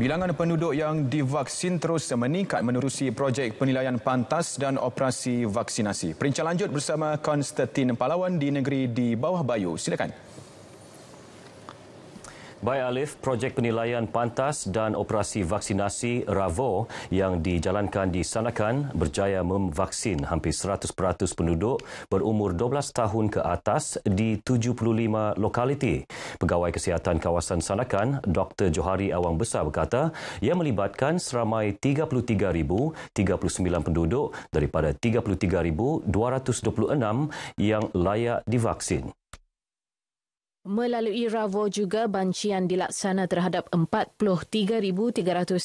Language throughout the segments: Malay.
Bilangan penduduk yang divaksin terus meningkat menerusi projek penilaian pantas dan operasi vaksinasi. Perincian lanjut bersama Konstantin Palawan di negeri di bawah bayu. Silakan. Baik Alif, projek penilaian pantas dan operasi vaksinasi RAVO yang dijalankan di Sanakan berjaya memvaksin hampir 100% penduduk berumur 12 tahun ke atas di 75 lokaliti. Pegawai Kesihatan Kawasan Sanakan, Dr. Johari Awang Besar berkata, ia melibatkan seramai 33,039 penduduk daripada 33,226 yang layak divaksin. Melalui Ravo juga, bancian dilaksana terhadap 43,330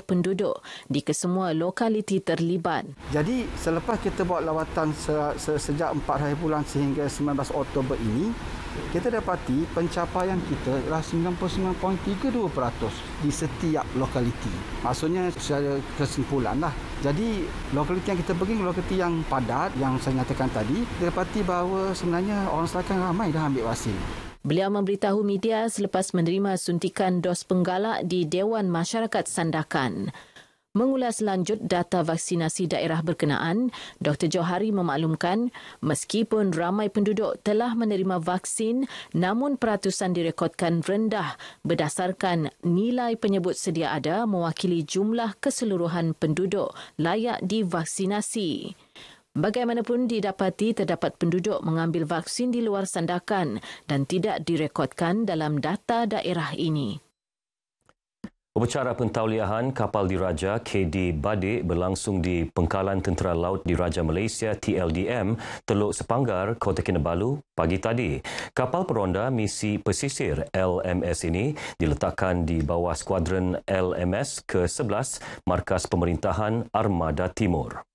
penduduk di kesemua lokaliti terlibat. Jadi selepas kita buat lawatan se- se- sejak 4 hari bulan sehingga 19 Oktober ini, kita dapati pencapaian kita ialah 99.32% di setiap lokaliti. Maksudnya secara kesimpulan lah. Jadi lokaliti yang kita pergi lokaliti yang padat yang saya nyatakan tadi, kita dapati bahawa sebenarnya orang Selatan ramai dah ambil vaksin. Beliau memberitahu media selepas menerima suntikan dos penggalak di Dewan Masyarakat Sandakan. Mengulas lanjut data vaksinasi daerah berkenaan, Dr. Johari memaklumkan meskipun ramai penduduk telah menerima vaksin, namun peratusan direkodkan rendah berdasarkan nilai penyebut sedia ada mewakili jumlah keseluruhan penduduk layak divaksinasi. Bagaimanapun didapati terdapat penduduk mengambil vaksin di luar sandakan dan tidak direkodkan dalam data daerah ini. Upacara pentauliahan kapal diraja KD Bade berlangsung di Pengkalan Tentera Laut Diraja Malaysia TLDM Teluk Sepanggar, Kota Kinabalu pagi tadi. Kapal peronda misi pesisir LMS ini diletakkan di bawah skuadron LMS ke-11 Markas Pemerintahan Armada Timur.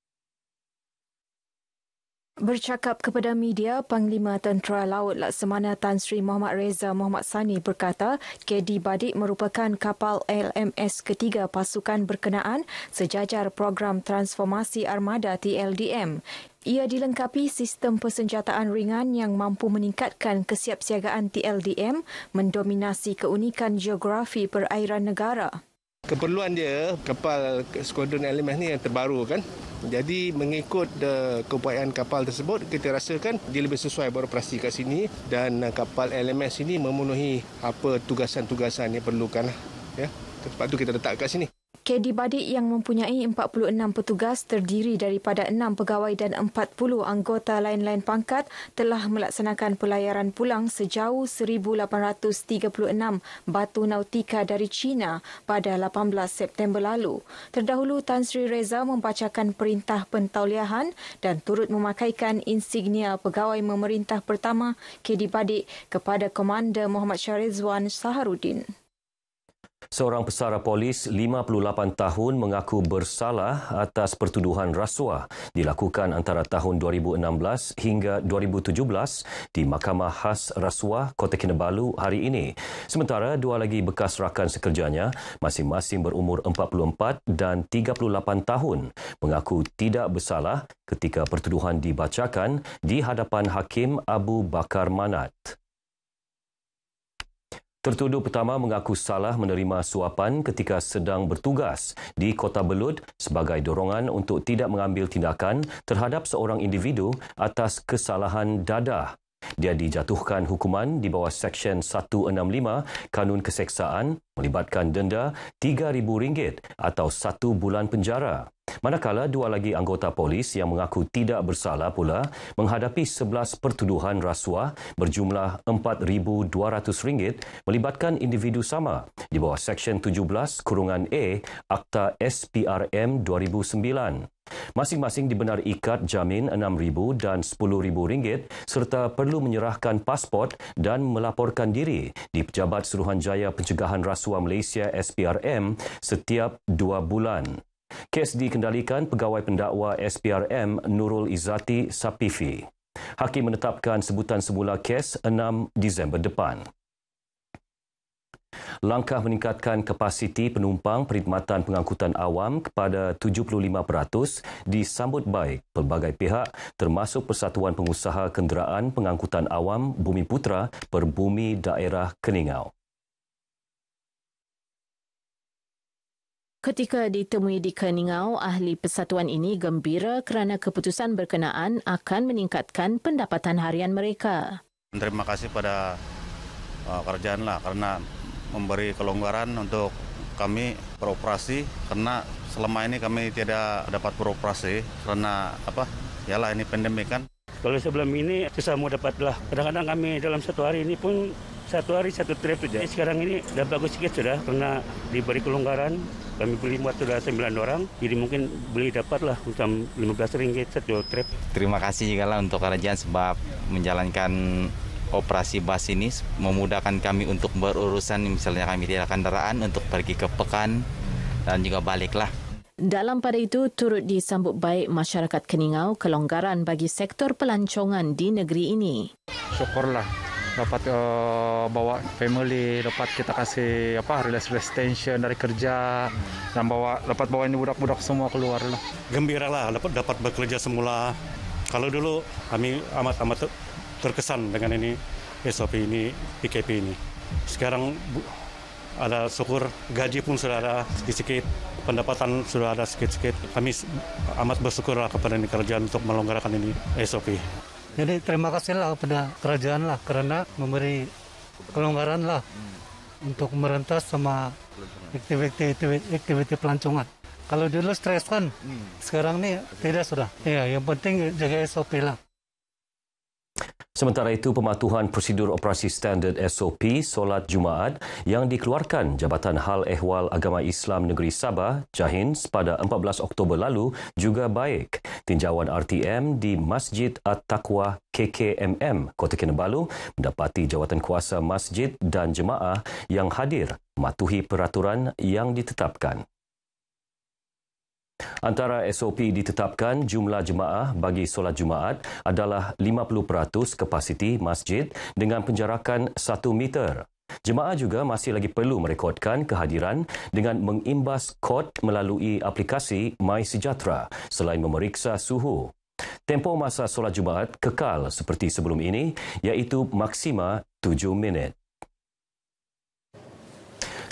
Bercakap kepada media, Panglima Tentera Laut Laksamana Tan Sri Muhammad Reza Muhammad Sani berkata, KD Badik merupakan kapal LMS ketiga pasukan berkenaan sejajar program transformasi armada TLDM. Ia dilengkapi sistem persenjataan ringan yang mampu meningkatkan kesiapsiagaan TLDM mendominasi keunikan geografi perairan negara. Keperluan dia kapal skuadron LMS ni yang terbaru kan. Jadi mengikut eh, keupayaan kapal tersebut kita rasakan dia lebih sesuai beroperasi kat sini dan eh, kapal LMS ini memenuhi apa tugasan-tugasan yang perlukan lah, ya. Sebab tu kita letak kat sini. KD Badik yang mempunyai 46 petugas terdiri daripada 6 pegawai dan 40 anggota lain-lain pangkat telah melaksanakan pelayaran pulang sejauh 1,836 batu nautika dari China pada 18 September lalu. Terdahulu, Tan Sri Reza membacakan perintah pentauliahan dan turut memakaikan insignia pegawai memerintah pertama KD Badik kepada Komander Muhammad Syarizwan Saharudin. Seorang pesara polis 58 tahun mengaku bersalah atas pertuduhan rasuah dilakukan antara tahun 2016 hingga 2017 di Mahkamah Khas Rasuah Kota Kinabalu hari ini. Sementara dua lagi bekas rakan sekerjanya masing-masing berumur 44 dan 38 tahun mengaku tidak bersalah ketika pertuduhan dibacakan di hadapan Hakim Abu Bakar Manat. Tertuduh pertama mengaku salah menerima suapan ketika sedang bertugas di Kota Belud sebagai dorongan untuk tidak mengambil tindakan terhadap seorang individu atas kesalahan dadah dia dijatuhkan hukuman di bawah Seksyen 165 Kanun Keseksaan melibatkan denda RM3,000 atau satu bulan penjara. Manakala dua lagi anggota polis yang mengaku tidak bersalah pula menghadapi 11 pertuduhan rasuah berjumlah RM4,200 melibatkan individu sama di bawah Seksyen 17 Kurungan A Akta SPRM 2009. Masing-masing dibenar ikat jamin RM6,000 dan RM10,000 serta perlu menyerahkan pasport dan melaporkan diri di Pejabat Suruhanjaya Pencegahan Rasuah Malaysia SPRM setiap dua bulan. Kes dikendalikan pegawai pendakwa SPRM Nurul Izati Sapifi. Hakim menetapkan sebutan semula kes 6 Disember depan. Langkah meningkatkan kapasiti penumpang perkhidmatan pengangkutan awam kepada 75% disambut baik pelbagai pihak termasuk Persatuan Pengusaha Kenderaan Pengangkutan Awam Bumi Putra Perbumi Daerah Keningau. Ketika ditemui di Keningau, ahli persatuan ini gembira kerana keputusan berkenaan akan meningkatkan pendapatan harian mereka. Terima kasih pada uh, kerjaan lah, karena memberi kelonggaran untuk kami beroperasi karena selama ini kami tidak dapat beroperasi karena apa ya ini pandemi kan kalau sebelum ini susah mau dapat lah kadang-kadang kami dalam satu hari ini pun satu hari satu trip saja sekarang ini sudah bagus sedikit sudah karena diberi kelonggaran kami beli buat sudah 9 orang jadi mungkin beli dapat lah macam 15 ringgit satu trip terima kasih juga lah untuk kerajaan sebab menjalankan operasi bas ini memudahkan kami untuk berurusan misalnya kami tidak kendaraan untuk pergi ke Pekan dan juga baliklah. Dalam pada itu, turut disambut baik masyarakat Keningau kelonggaran bagi sektor pelancongan di negeri ini. Syukurlah dapat uh, bawa family, dapat kita kasih apa release tension dari kerja dan bawa dapat bawa ini budak-budak semua keluar lah. Gembira lah dapat dapat bekerja semula. Kalau dulu kami amat amat terkesan dengan ini SOP ini PKP ini. Sekarang ada syukur gaji pun sudah ada sedikit-sedikit, pendapatan sudah ada sedikit-sedikit. Kami amat lah kepada ini kerajaan untuk melonggarkan ini SOP. Jadi terima kasihlah kepada kerajaan lah karena memberi kelonggaran lah untuk merentas sama aktivitas pelancongan. Kalau dulu stres kan, hmm. sekarang nih tidak sudah. Ya, yang penting jaga SOP lah. Sementara itu, pematuhan prosedur operasi standard SOP solat Jumaat yang dikeluarkan Jabatan Hal Ehwal Agama Islam Negeri Sabah, Jahins, pada 14 Oktober lalu juga baik. Tinjauan RTM di Masjid at Takwa KKMM, Kota Kinabalu, mendapati jawatan kuasa masjid dan jemaah yang hadir mematuhi peraturan yang ditetapkan. Antara SOP ditetapkan jumlah jemaah bagi solat Jumaat adalah 50% kapasiti masjid dengan penjarakan 1 meter. Jemaah juga masih lagi perlu merekodkan kehadiran dengan mengimbas kod melalui aplikasi MySejahtera selain memeriksa suhu. Tempoh masa solat Jumaat kekal seperti sebelum ini iaitu maksima 7 minit.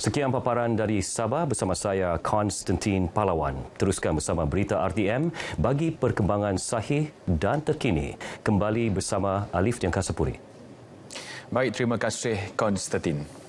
Sekian paparan dari Sabah bersama saya Konstantin Palawan. Teruskan bersama Berita RTM bagi perkembangan sahih dan terkini. Kembali bersama Alif Jangkasapuri. Baik, terima kasih Konstantin.